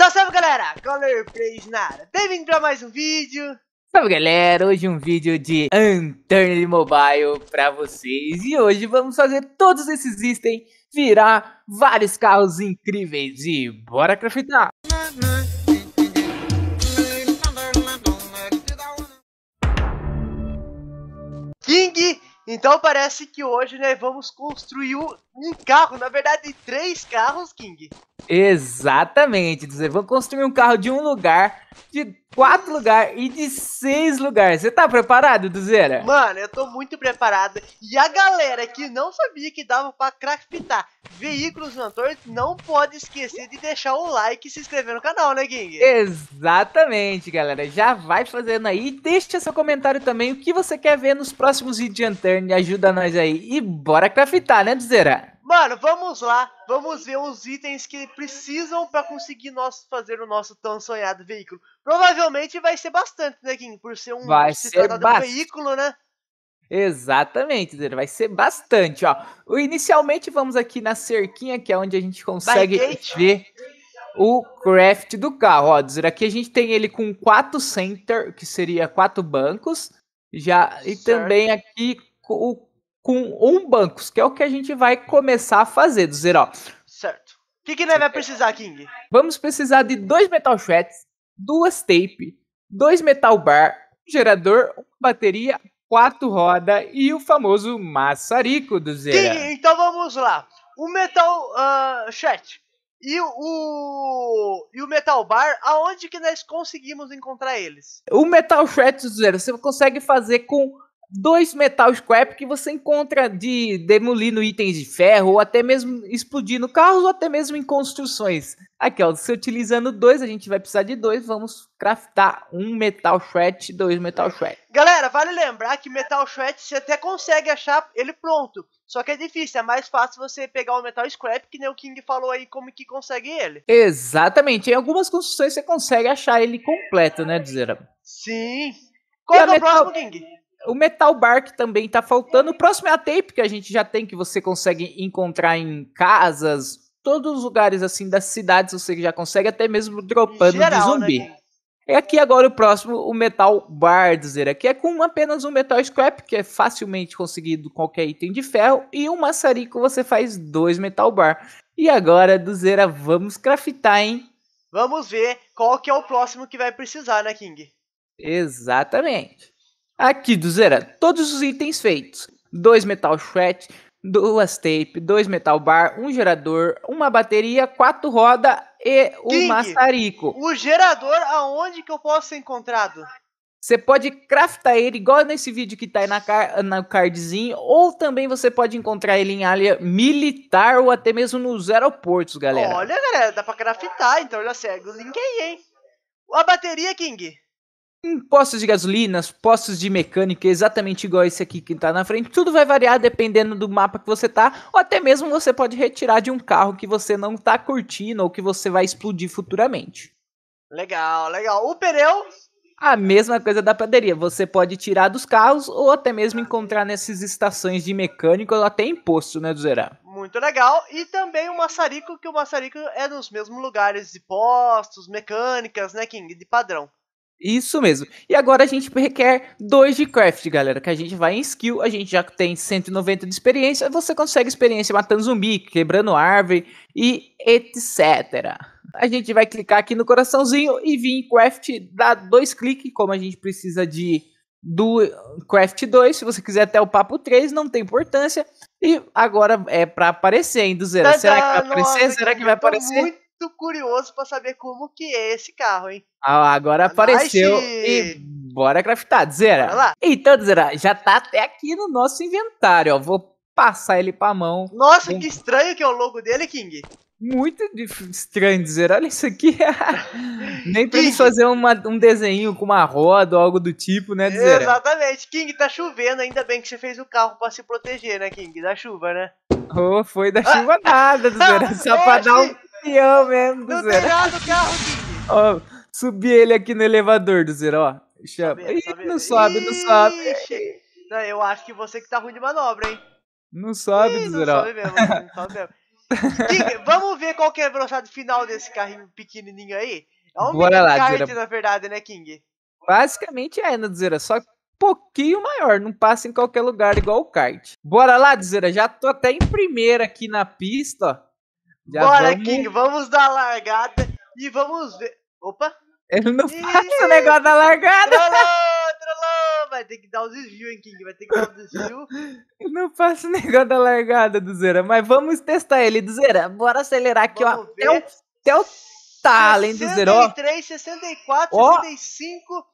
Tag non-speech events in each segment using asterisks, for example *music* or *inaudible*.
Salve, salve galera, Colorplays na área, bem-vindo pra mais um vídeo Salve galera, hoje um vídeo de Unturned Mobile pra vocês E hoje vamos fazer todos esses itens virar vários carros incríveis E bora craftar! King então parece que hoje nós né, vamos construir um carro, na verdade três carros, King. Exatamente, dizer, construir um carro de um lugar de quatro lugares e de seis lugares. Você tá preparado, Duzera? Mano, eu tô muito preparado. E a galera que não sabia que dava pra craftar veículos voadores não pode esquecer de deixar o like e se inscrever no canal, né, King? Exatamente, galera. Já vai fazendo aí. Deixa seu comentário também o que você quer ver nos próximos vídeos de e Ajuda nós aí. E bora craftar, né, Duzera? Mano, vamos lá, vamos ver os itens que precisam para conseguir nós fazer o nosso tão sonhado veículo. Provavelmente vai ser bastante, né, Kim? Por ser um, vai se ser de um veículo, né? Exatamente, vai ser bastante, ó. Inicialmente vamos aqui na cerquinha, que é onde a gente consegue ver o craft do carro, ó. Dizer, aqui a gente tem ele com quatro center, que seria quatro bancos, já e certo. também aqui com, com um bancos, que é o que a gente vai começar a fazer, dizer, ó. Certo. O que, que nós vai precisar, King? Vamos precisar de dois metal shreds, duas tape, dois metal bar, um gerador, uma bateria, quatro roda e o famoso maçarico do Zera. Sim, então vamos lá. O metal uh, chat e o e o metal bar, aonde que nós conseguimos encontrar eles? O metal chat do Zera você consegue fazer com dois metal scrap que você encontra de demolindo itens de ferro, ou até mesmo explodindo carros, ou até mesmo em construções. Aqui, ó, se utilizando dois, a gente vai precisar de dois, vamos craftar um metal shred, dois metal shred. Galera, vale lembrar que metal shred você até consegue achar ele pronto. Só que é difícil, é mais fácil você pegar o um metal scrap, que nem o King falou aí como que consegue ele. Exatamente, em algumas construções você consegue achar ele completo, né, Dizera? Sim. Qual é o metal... próximo, King? o Metal Bar que também tá faltando. O próximo é a tape que a gente já tem, que você consegue encontrar em casas, todos os lugares assim das cidades, você já consegue, até mesmo dropando Geral, de zumbi. Né? E é aqui agora o próximo, o Metal Bar, dizer aqui, é com apenas um Metal Scrap, que é facilmente conseguido qualquer item de ferro, e um maçarico você faz dois Metal Bar. E agora, Duzeira, vamos craftar, hein? Vamos ver qual que é o próximo que vai precisar, né, King? Exatamente. Aqui do Zera, todos os itens feitos: dois metal shred, duas tape, dois metal bar, um gerador, uma bateria, quatro rodas e King, um maçarico. O gerador, aonde que eu posso ser encontrado? Você pode craftar ele igual nesse vídeo que tá aí na, car cardzinho, ou também você pode encontrar ele em área militar ou até mesmo nos aeroportos, galera. Olha, galera, dá pra craftar, então já segue o link aí, hein? A bateria, King? Em postos de gasolinas, postos de mecânica, exatamente igual esse aqui que está na frente, tudo vai variar dependendo do mapa que você tá, ou até mesmo você pode retirar de um carro que você não está curtindo ou que você vai explodir futuramente. Legal, legal. O pneu? A mesma coisa da padaria, você pode tirar dos carros ou até mesmo encontrar nessas estações de mecânico ou até em posto, né, do Zerá? Muito legal. E também o maçarico, que o maçarico é dos mesmos lugares de postos, mecânicas, né, King, de padrão. Isso mesmo. E agora a gente requer dois de craft, galera, que a gente vai em skill, a gente já tem 190 de experiência, você consegue experiência matando zumbi, quebrando árvore e etc. A gente vai clicar aqui no coraçãozinho e vir em craft, dá dois cliques, como a gente precisa de do craft 2, se você quiser até o papo 3, não tem importância. E agora é para aparecer ainda, Zera. Tá Será que vai aparecer? Será que vai aparecer? curioso para saber como que é esse carro, hein? Ah, agora apareceu e bora craftar, Zera. Bora lá. Então, Zera, já tá até aqui no nosso inventário, ó. Vou passar ele pra mão. Nossa, que estranho que é o logo dele, King. Muito estranho dizer, olha isso aqui. *laughs* Nem pra eles fazer uma, um desenho com uma roda ou algo do tipo, né, dizer? Exatamente. King, tá chovendo, ainda bem que você fez o carro para se proteger, né, King? Da chuva, né? Oh, foi da chuva ah. nada, dizer. *laughs* Só pra é, dar um campeão mesmo do Não tem nada do carro, *laughs* Ó, subi ele aqui no elevador do zero, ó. Chama. Ih, Não sobe, não sobe. Não, eu acho que você que tá ruim de manobra, hein? Não sobe Ih, do zero. Não sobe mesmo, não sobe mesmo. Gui, *laughs* vamos ver qual que é a velocidade final desse carrinho pequenininho aí? É um Bora lá, kart, na verdade, né, King? Basicamente é, né, Só um pouquinho maior, não passa em qualquer lugar igual o kart. Bora lá, Duzera, já tô até em primeira aqui na pista, ó. Já Bora, vamos... King, vamos dar largada e vamos ver. Opa! Eu não faz faço o negócio da largada! Trolou, trolou! Vai ter que dar os desvios, hein, King? Vai ter que dar os desvios. Eu não faço o negócio da largada, Duzeira, mas vamos testar ele, Duzeira. Bora acelerar aqui, vamos ó. Ver. Até o, até o talento, Duzeira. 63, 64, 65.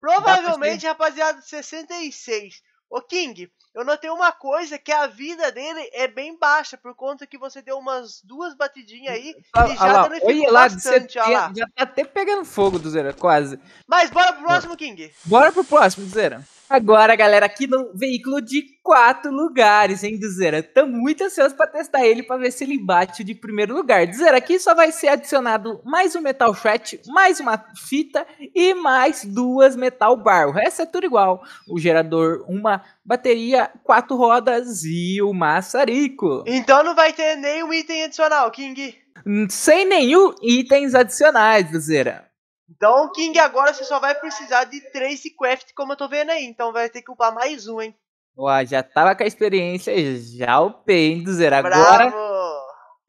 Provavelmente, rapaziada, 66. Ô, King, eu notei uma coisa, que a vida dele é bem baixa, por conta que você deu umas duas batidinhas aí ah, e já ah lá, danificou lá, bastante. Olha lá. Já tá até pegando fogo, Zera quase. Mas bora pro próximo, King. Bora pro próximo, Zera. Agora, galera, aqui no veículo de quatro lugares, hein, Zera, Tô muito ansioso pra testar ele pra ver se ele bate de primeiro lugar. Zera aqui só vai ser adicionado mais um metal shred, mais uma fita e mais duas metal bar. O resto é tudo igual. O gerador, uma bateria, quatro rodas e o maçarico. Então não vai ter nenhum item adicional, King. Sem nenhum itens adicionais, Zera. Então, King, agora você só vai precisar de três craft, como eu tô vendo aí. Então vai ter que upar mais um, hein? Ó, já tava com a experiência, já upei, hein, Zera. Agora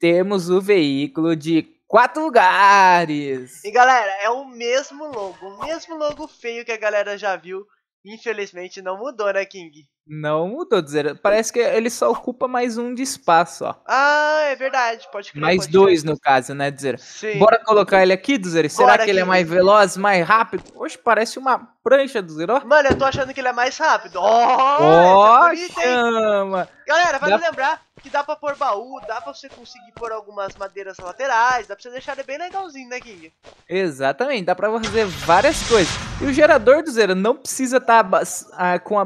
temos o veículo de quatro lugares. E galera, é o mesmo logo, o mesmo logo feio que a galera já viu Infelizmente não mudou, né, King? Não mudou, dizer. Parece que ele só ocupa mais um de espaço, ó. Ah, é verdade, pode crer. Mais pode dois, no caso, né, dizer. Sim. Bora colocar ele aqui, dizer. Será Bora, que ele King. é mais veloz, mais rápido? Oxe, parece uma prancha, dizer, ó. Mano, eu tô achando que ele é mais rápido. Ó, oh, oh, chama. Galera, vai vale lembrar que dá pra pôr baú, dá pra você conseguir pôr algumas madeiras laterais, dá pra você deixar ele bem legalzinho, né, King? Exatamente, dá pra fazer várias coisas. E o gerador do Zero não precisa estar tá, ah, com,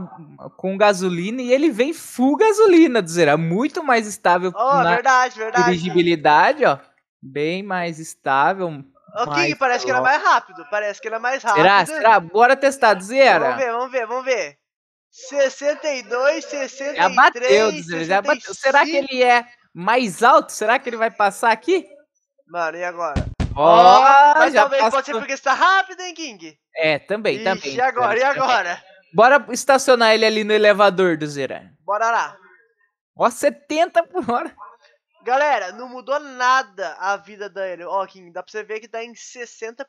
com gasolina e ele vem full gasolina do Zero. É muito mais estável oh, na verdade, verdade, dirigibilidade, ó. Bem mais estável. Ok, okay, parece que ele é mais rápido. Parece que ele é mais rápido. Será? Será? Bora testar do Zero. Vamos ver, vamos ver, vamos ver. 62, 63. Já bateu, 65. já bateu. Será que ele é mais alto? Será que ele vai passar aqui? Mano, e agora? Ó, oh, oh, mas já talvez passou. pode ser porque está rápido, hein, King? É, também, Ixi, também. E agora, e agora? Bora estacionar ele ali no elevador do Zera. Bora lá. Ó, 70 por hora. Galera, não mudou nada a vida da ele. Ó, Kim, dá pra você ver que tá em 60%.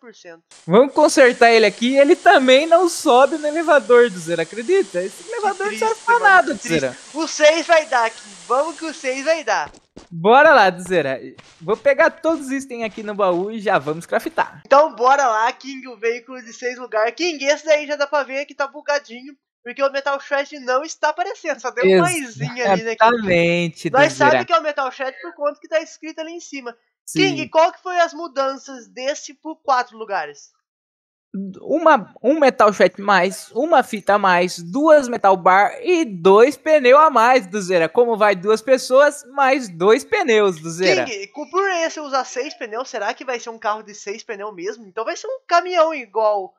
Vamos consertar ele aqui. Ele também não sobe no elevador, Duzera. Acredita? Esse elevador triste, não serve pra nada, Duzera. O 6 vai dar, Kim. Vamos que o 6 vai dar. Bora lá, Duzera. Vou pegar todos os itens aqui no baú e já vamos craftar. Então bora lá, King, o veículo de 6 lugares. King, esse daí já dá pra ver que tá bugadinho. Porque o Metal Shred não está aparecendo, só tem uma mãezinha ali naquele. Exatamente. Nós sabemos que é o Metal Shred por conta que está escrito ali em cima. Sim. King, qual que foi as mudanças desse por quatro lugares? uma, um metal chat mais, uma fita a mais, duas metal bar e dois pneus a mais, Zera. Como vai duas pessoas, mais dois pneus, Duzeira. King, por esse usar seis pneus, será que vai ser um carro de seis pneus mesmo? Então vai ser um caminhão igual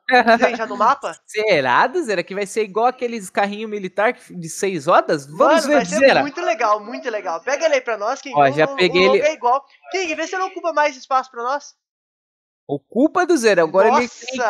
já no mapa? *laughs* Será, que vai ser igual aqueles carrinhos militar de seis rodas? Vamos Mano, ver, vai muito legal, muito legal. Pega ele aí pra nós, King. Ó, já o, peguei o ele. É igual. King, vê se ele ocupa mais espaço pra nós. Ocupa culpa do Agora Nossa. ele tem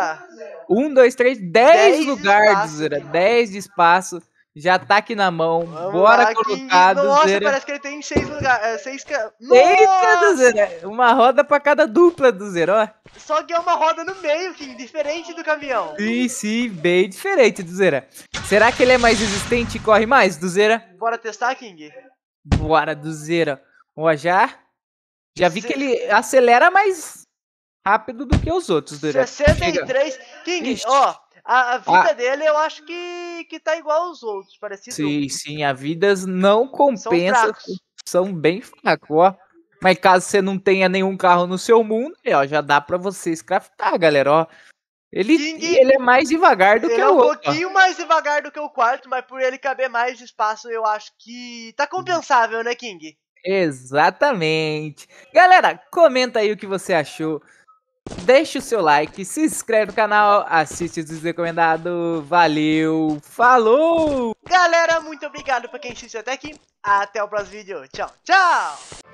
um, dois, três, dez, dez lugares do Dez de espaço. Já tá aqui na mão. Vamos bora colocar do Nossa, parece que ele tem seis lugares. É, seis, ca... do Uma roda pra cada dupla do ó. Só que é uma roda no meio, King, diferente do caminhão. Sim, sim, bem diferente do Zera. Será que ele é mais resistente e corre mais do Zera? Bora testar, King? Bora, do Zera. Ó, já... Já vi Zera. que ele acelera, mas rápido do que os outros. 63. King, Ixi. ó, a, a vida ah. dele eu acho que, que tá igual aos outros, parecido. Sim, sim, a vida não compensa. São, são bem fracos, ó. Mas caso você não tenha nenhum carro no seu mundo, é, ó, já dá para vocês craftar, galera, ó. Ele, King, ele é mais devagar do que é o outro. é um pouquinho mais devagar do que o quarto, mas por ele caber mais espaço, eu acho que tá compensável, né, King? Exatamente. Galera, comenta aí o que você achou Deixe o seu like, se inscreve no canal, assiste os recomendados. Valeu, falou! Galera, muito obrigado por quem assistiu até aqui. Até o próximo vídeo. Tchau, tchau!